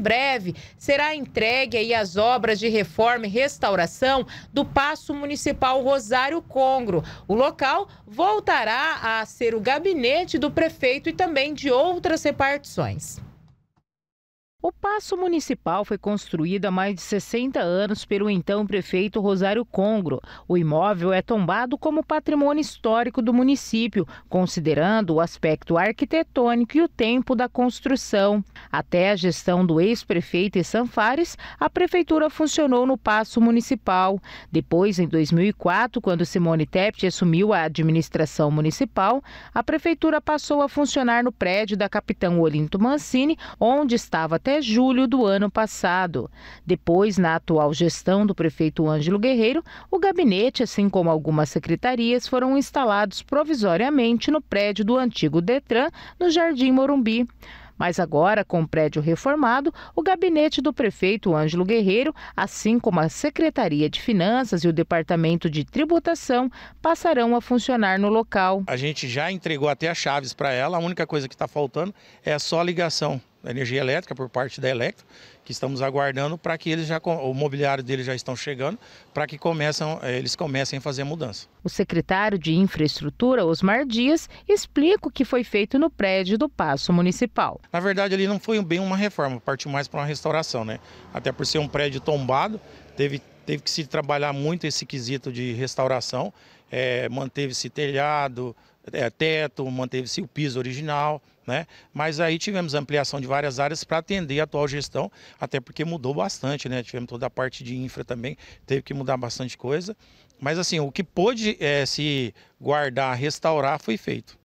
breve será entregue aí as obras de reforma e restauração do Paço Municipal Rosário Congro. O local voltará a ser o gabinete do prefeito e também de outras repartições. O Paço Municipal foi construído há mais de 60 anos pelo então prefeito Rosário Congro. O imóvel é tombado como patrimônio histórico do município, considerando o aspecto arquitetônico e o tempo da construção. Até a gestão do ex-prefeito Sanfares, a prefeitura funcionou no Paço Municipal. Depois, em 2004, quando Simone Tebet assumiu a administração municipal, a prefeitura passou a funcionar no prédio da Capitão Olinto Mancini, onde estava até julho do ano passado. Depois, na atual gestão do prefeito Ângelo Guerreiro, o gabinete, assim como algumas secretarias, foram instalados provisoriamente no prédio do antigo Detran, no Jardim Morumbi. Mas agora, com o prédio reformado, o gabinete do prefeito Ângelo Guerreiro, assim como a Secretaria de Finanças e o Departamento de Tributação, passarão a funcionar no local. A gente já entregou até as chaves para ela, a única coisa que está faltando é só a ligação energia elétrica por parte da Electro, que estamos aguardando para que eles já o mobiliário deles já estão chegando, para que começam, eh, eles comecem a fazer a mudança. O secretário de Infraestrutura, Osmar Dias, explica o que foi feito no prédio do Paço Municipal. Na verdade, ali não foi bem uma reforma, partiu mais para uma restauração, né? Até por ser um prédio tombado, teve Teve que se trabalhar muito esse quesito de restauração, é, manteve-se telhado, é, teto, manteve-se o piso original, né? Mas aí tivemos ampliação de várias áreas para atender a atual gestão, até porque mudou bastante, né? Tivemos toda a parte de infra também, teve que mudar bastante coisa. Mas assim, o que pôde é, se guardar, restaurar, foi feito.